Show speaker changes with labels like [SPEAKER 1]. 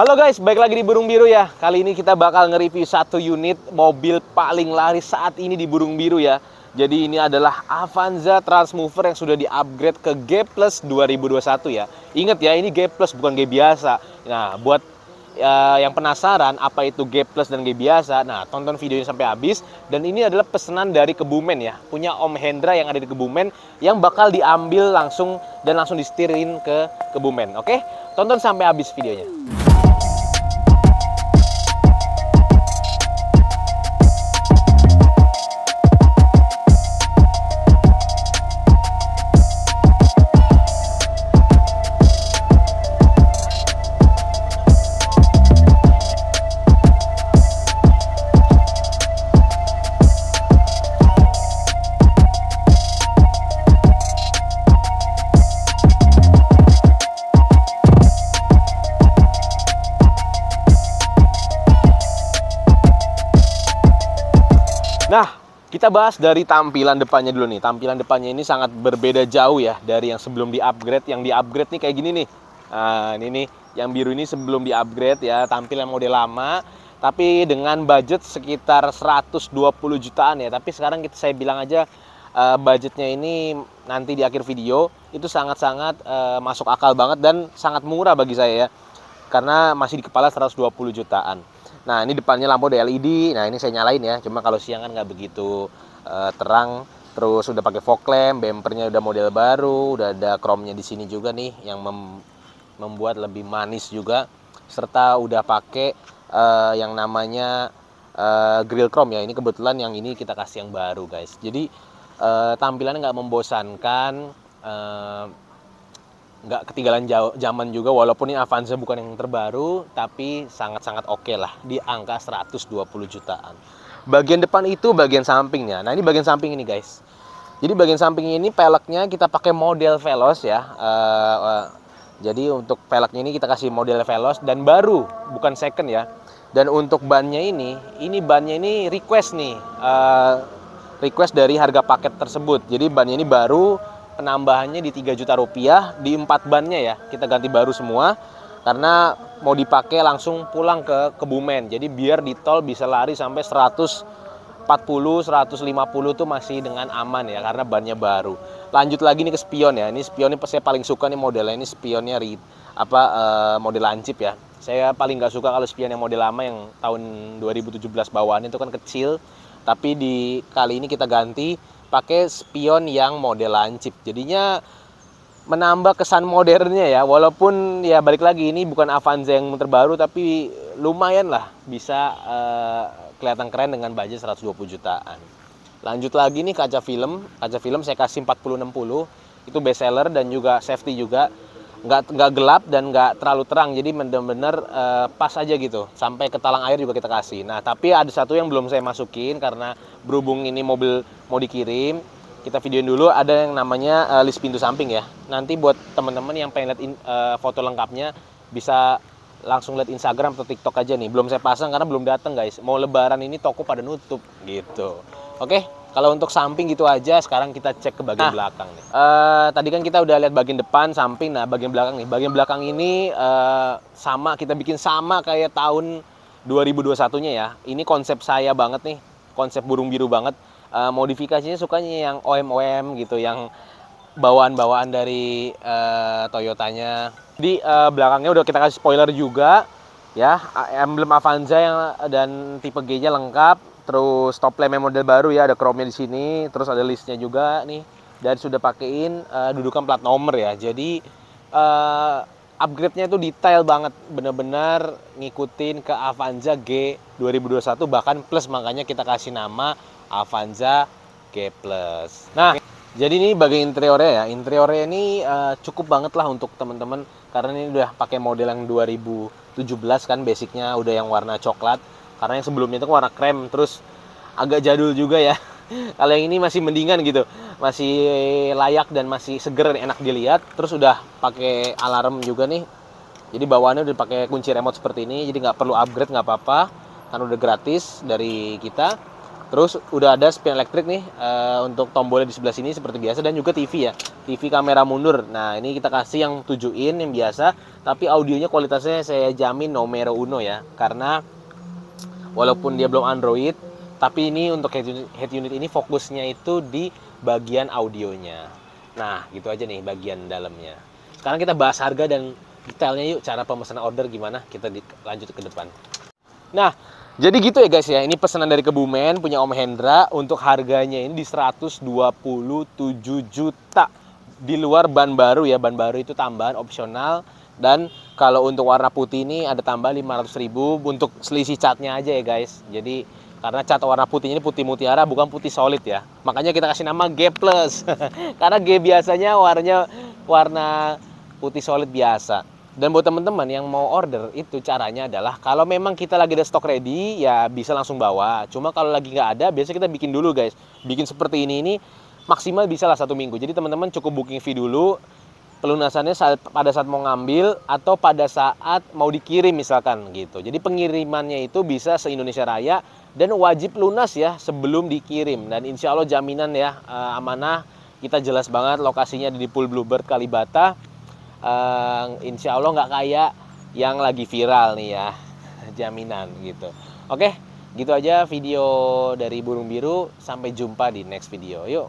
[SPEAKER 1] Halo guys, balik lagi di Burung Biru ya. Kali ini kita bakal nge-review satu unit mobil paling laris saat ini di Burung Biru ya. Jadi ini adalah Avanza Transmover yang sudah di-upgrade ke G Plus 2021 ya. Ingat ya, ini G Plus bukan G biasa. Nah, buat uh, yang penasaran apa itu G Plus dan G biasa, nah tonton videonya sampai habis. Dan ini adalah pesanan dari Kebumen ya, punya Om Hendra yang ada di Kebumen yang bakal diambil langsung dan langsung disetirin ke Kebumen. Oke, tonton sampai habis videonya. Nah, kita bahas dari tampilan depannya dulu nih. Tampilan depannya ini sangat berbeda jauh ya dari yang sebelum di-upgrade. Yang di-upgrade nih kayak gini nih. Nah, ini nih yang biru ini sebelum di-upgrade ya, tampilan model lama tapi dengan budget sekitar 120 jutaan ya. Tapi sekarang kita saya bilang aja eh, budgetnya ini nanti di akhir video itu sangat-sangat eh, masuk akal banget dan sangat murah bagi saya ya. Karena masih di kepala 120 jutaan. Nah ini depannya lampu LED. E nah ini saya nyalain ya. Cuma kalau siang kan nggak begitu uh, terang. Terus udah pakai fog lamp, bumpernya udah model baru, udah ada chrome-nya di sini juga nih yang mem membuat lebih manis juga. Serta udah pakai uh, yang namanya uh, grill chrome ya. Ini kebetulan yang ini kita kasih yang baru guys. Jadi uh, tampilannya nggak membosankan. Uh, nggak ketinggalan jauh, zaman juga walaupun ini Avanza bukan yang terbaru tapi sangat-sangat oke okay lah di angka 120 jutaan. Bagian depan itu bagian sampingnya. Nah, ini bagian samping ini, guys. Jadi bagian samping ini peleknya kita pakai model Veloz ya. Uh, uh, jadi untuk peleknya ini kita kasih model Veloz dan baru, bukan second ya. Dan untuk bannya ini, ini bannya ini request nih. Uh, request dari harga paket tersebut. Jadi bannya ini baru penambahannya di 3 juta rupiah di 4 bannya ya kita ganti baru semua karena mau dipakai langsung pulang ke Kebumen jadi biar di tol bisa lari sampai 140 150 tuh masih dengan aman ya karena bannya baru lanjut lagi nih ke spion ya ini spion ini saya paling suka nih modelnya ini spionnya ri, apa eh, model lancip ya saya paling nggak suka kalau spion yang model lama yang tahun 2017 bawaan itu kan kecil tapi di kali ini kita ganti pakai spion yang model lancip. Jadinya menambah kesan modernnya ya. Walaupun ya balik lagi ini bukan Avanza yang terbaru tapi lumayan lah bisa uh, kelihatan keren dengan budget 120 jutaan. Lanjut lagi nih kaca film. Kaca film saya kasih 40 60. Itu best seller dan juga safety juga nggak nggak gelap dan nggak terlalu terang jadi benar-benar uh, eh, pas aja gitu sampai ke talang air juga kita kasih nah tapi ada satu yang belum saya masukin karena berhubung ini mobil mau dikirim kita videoin dulu ada yang namanya uh, list pintu samping ya nanti buat teman-teman yang pengen lihat uh, eh, foto lengkapnya bisa langsung lihat Instagram atau TikTok aja nih belum saya pasang karena belum datang guys mau lebaran ini toko pada nutup gitu oke okay? Kalau untuk samping gitu aja, sekarang kita cek ke bagian nah, belakang nih. Uh, tadi kan kita udah lihat bagian depan, samping, nah bagian belakang nih. Bagian belakang ini uh, sama, kita bikin sama kayak tahun 2021-nya ya. Ini konsep saya banget nih, konsep burung biru banget. Uh, modifikasinya sukanya yang OM-OM gitu, yang bawaan-bawaan dari uh, Toyotanya. Di uh, belakangnya udah kita kasih spoiler juga ya, emblem Avanza yang dan tipe G-nya lengkap terus top lampnya model baru ya ada chrome-nya di sini terus ada listnya juga nih dan sudah pakein uh, dudukan plat nomor ya jadi uh, upgrade-nya itu detail banget bener-bener ngikutin ke Avanza G 2021 bahkan plus makanya kita kasih nama Avanza G plus nah jadi ini bagian interiornya ya interiornya ini uh, cukup banget lah untuk teman-teman karena ini udah pakai model yang 2017 kan basicnya udah yang warna coklat karena yang sebelumnya itu warna krem terus agak jadul juga ya kalau yang ini masih mendingan gitu masih layak dan masih seger dan enak dilihat terus udah pakai alarm juga nih jadi bawaannya udah pakai kunci remote seperti ini jadi nggak perlu upgrade nggak apa-apa kan udah gratis dari kita terus udah ada spion elektrik nih e, untuk tombolnya di sebelah sini seperti biasa dan juga TV ya TV kamera mundur nah ini kita kasih yang tujuin yang biasa tapi audionya kualitasnya saya jamin nomero uno ya karena walaupun dia belum Android tapi ini untuk head unit, head unit ini fokusnya itu di bagian audionya nah gitu aja nih bagian dalamnya sekarang kita bahas harga dan detailnya yuk cara pemesanan order gimana kita di, lanjut ke depan nah jadi gitu ya guys ya ini pesanan dari Kebumen punya Om Hendra untuk harganya ini di 127 juta di luar ban baru ya ban baru itu tambahan opsional dan kalau untuk warna putih ini ada tambah ribu untuk selisih catnya aja ya guys. Jadi karena cat warna putihnya ini putih mutiara bukan putih solid ya. Makanya kita kasih nama G+. Plus karena G biasanya warnanya warna putih solid biasa. Dan buat teman-teman yang mau order itu caranya adalah kalau memang kita lagi ada stok ready ya bisa langsung bawa. Cuma kalau lagi nggak ada biasanya kita bikin dulu guys. Bikin seperti ini ini maksimal bisa lah satu minggu. Jadi teman-teman cukup booking fee dulu pelunasannya saat, pada saat mau ngambil atau pada saat mau dikirim misalkan gitu. Jadi pengirimannya itu bisa se-Indonesia Raya dan wajib lunas ya sebelum dikirim. Dan insya Allah jaminan ya e, amanah kita jelas banget lokasinya di Pool Bluebird Kalibata. E, insya Allah nggak kayak yang lagi viral nih ya jaminan gitu. Oke, gitu aja video dari Burung Biru. Sampai jumpa di next video. Yuk.